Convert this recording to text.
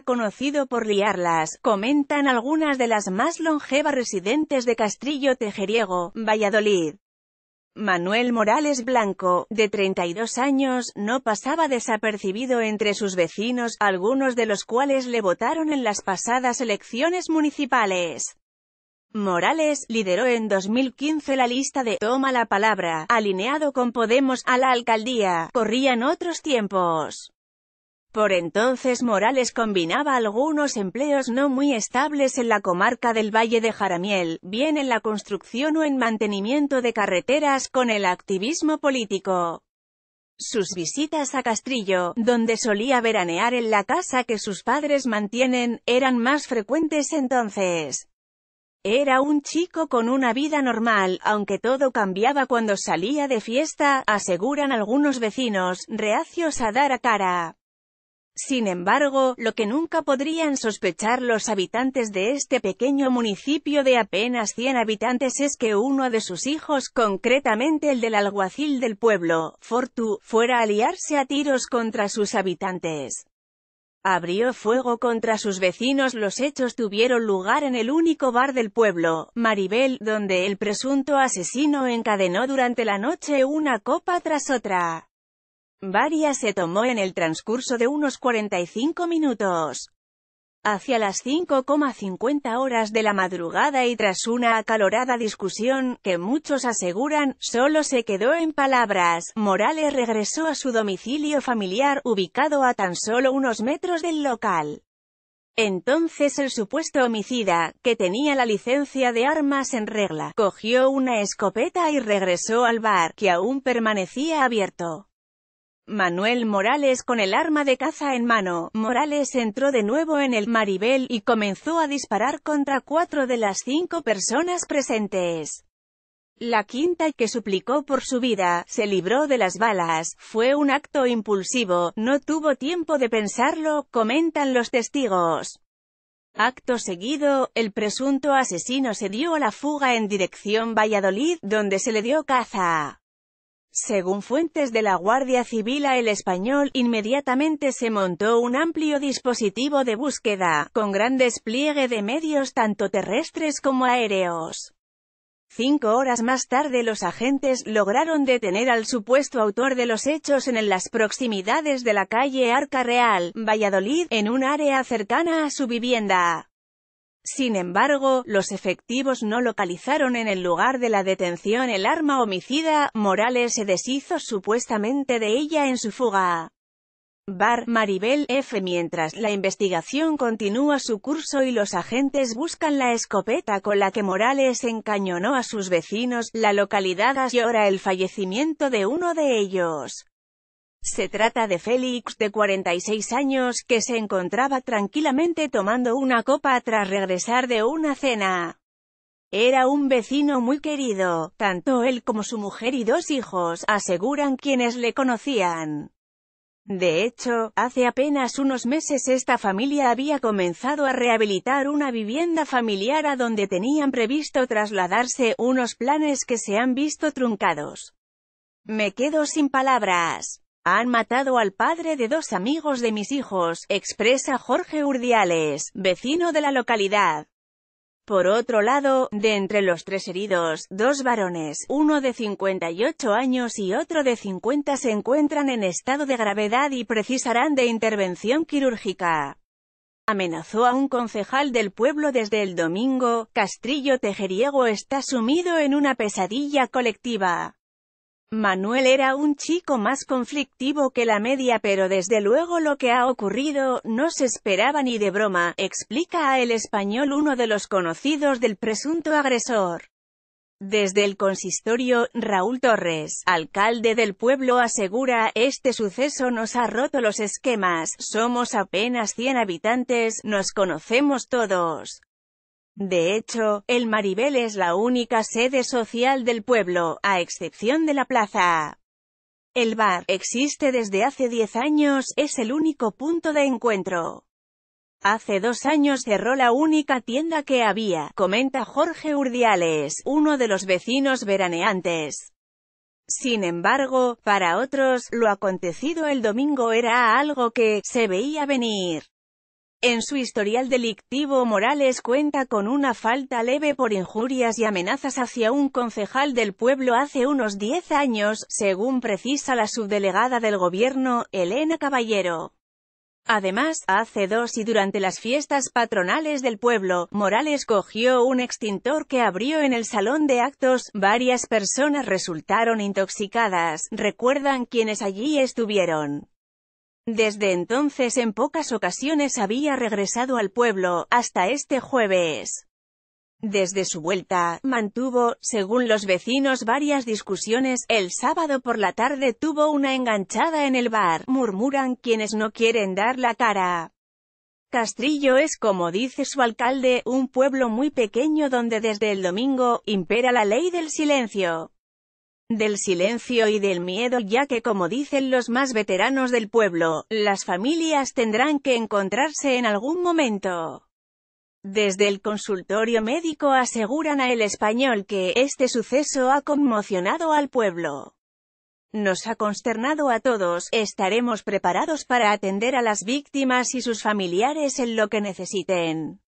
conocido por liarlas, comentan algunas de las más longevas residentes de Castrillo Tejeriego, Valladolid. Manuel Morales Blanco, de 32 años, no pasaba desapercibido entre sus vecinos, algunos de los cuales le votaron en las pasadas elecciones municipales. Morales lideró en 2015 la lista de «Toma la palabra», alineado con Podemos a la alcaldía, corrían otros tiempos. Por entonces Morales combinaba algunos empleos no muy estables en la comarca del Valle de Jaramiel, bien en la construcción o en mantenimiento de carreteras con el activismo político. Sus visitas a Castrillo, donde solía veranear en la casa que sus padres mantienen, eran más frecuentes entonces. Era un chico con una vida normal, aunque todo cambiaba cuando salía de fiesta, aseguran algunos vecinos, reacios a dar a cara. Sin embargo, lo que nunca podrían sospechar los habitantes de este pequeño municipio de apenas 100 habitantes es que uno de sus hijos, concretamente el del alguacil del pueblo, Fortu, fuera a aliarse a tiros contra sus habitantes. Abrió fuego contra sus vecinos. Los hechos tuvieron lugar en el único bar del pueblo, Maribel, donde el presunto asesino encadenó durante la noche una copa tras otra. Varias se tomó en el transcurso de unos 45 minutos. Hacia las 5,50 horas de la madrugada y tras una acalorada discusión, que muchos aseguran, solo se quedó en palabras, Morales regresó a su domicilio familiar, ubicado a tan solo unos metros del local. Entonces el supuesto homicida, que tenía la licencia de armas en regla, cogió una escopeta y regresó al bar, que aún permanecía abierto. Manuel Morales con el arma de caza en mano, Morales entró de nuevo en el Maribel y comenzó a disparar contra cuatro de las cinco personas presentes. La quinta, que suplicó por su vida, se libró de las balas, fue un acto impulsivo, no tuvo tiempo de pensarlo, comentan los testigos. Acto seguido, el presunto asesino se dio a la fuga en dirección Valladolid, donde se le dio caza. Según fuentes de la Guardia Civil a El Español, inmediatamente se montó un amplio dispositivo de búsqueda, con gran despliegue de medios tanto terrestres como aéreos. Cinco horas más tarde los agentes lograron detener al supuesto autor de los hechos en las proximidades de la calle Arca Real, Valladolid, en un área cercana a su vivienda. Sin embargo, los efectivos no localizaron en el lugar de la detención el arma homicida, Morales se deshizo supuestamente de ella en su fuga. Bar Maribel F. Mientras la investigación continúa su curso y los agentes buscan la escopeta con la que Morales encañonó a sus vecinos, la localidad llora el fallecimiento de uno de ellos. Se trata de Félix, de 46 años, que se encontraba tranquilamente tomando una copa tras regresar de una cena. Era un vecino muy querido, tanto él como su mujer y dos hijos, aseguran quienes le conocían. De hecho, hace apenas unos meses esta familia había comenzado a rehabilitar una vivienda familiar a donde tenían previsto trasladarse unos planes que se han visto truncados. Me quedo sin palabras. Han matado al padre de dos amigos de mis hijos, expresa Jorge Urdiales, vecino de la localidad. Por otro lado, de entre los tres heridos, dos varones, uno de 58 años y otro de 50 se encuentran en estado de gravedad y precisarán de intervención quirúrgica. Amenazó a un concejal del pueblo desde el domingo, Castrillo Tejeriego está sumido en una pesadilla colectiva. Manuel era un chico más conflictivo que la media pero desde luego lo que ha ocurrido, no se esperaba ni de broma, explica a El Español uno de los conocidos del presunto agresor. Desde el consistorio, Raúl Torres, alcalde del pueblo asegura, este suceso nos ha roto los esquemas, somos apenas 100 habitantes, nos conocemos todos. De hecho, el Maribel es la única sede social del pueblo, a excepción de la plaza. El bar, existe desde hace 10 años, es el único punto de encuentro. Hace dos años cerró la única tienda que había, comenta Jorge Urdiales, uno de los vecinos veraneantes. Sin embargo, para otros, lo acontecido el domingo era algo que se veía venir. En su historial delictivo Morales cuenta con una falta leve por injurias y amenazas hacia un concejal del pueblo hace unos 10 años, según precisa la subdelegada del gobierno, Elena Caballero. Además, hace dos y durante las fiestas patronales del pueblo, Morales cogió un extintor que abrió en el salón de actos, varias personas resultaron intoxicadas, recuerdan quienes allí estuvieron. Desde entonces en pocas ocasiones había regresado al pueblo, hasta este jueves. Desde su vuelta, mantuvo, según los vecinos, varias discusiones. El sábado por la tarde tuvo una enganchada en el bar, murmuran quienes no quieren dar la cara. Castrillo es, como dice su alcalde, un pueblo muy pequeño donde desde el domingo, impera la ley del silencio del silencio y del miedo ya que como dicen los más veteranos del pueblo, las familias tendrán que encontrarse en algún momento. Desde el consultorio médico aseguran a El Español que este suceso ha conmocionado al pueblo. Nos ha consternado a todos, estaremos preparados para atender a las víctimas y sus familiares en lo que necesiten.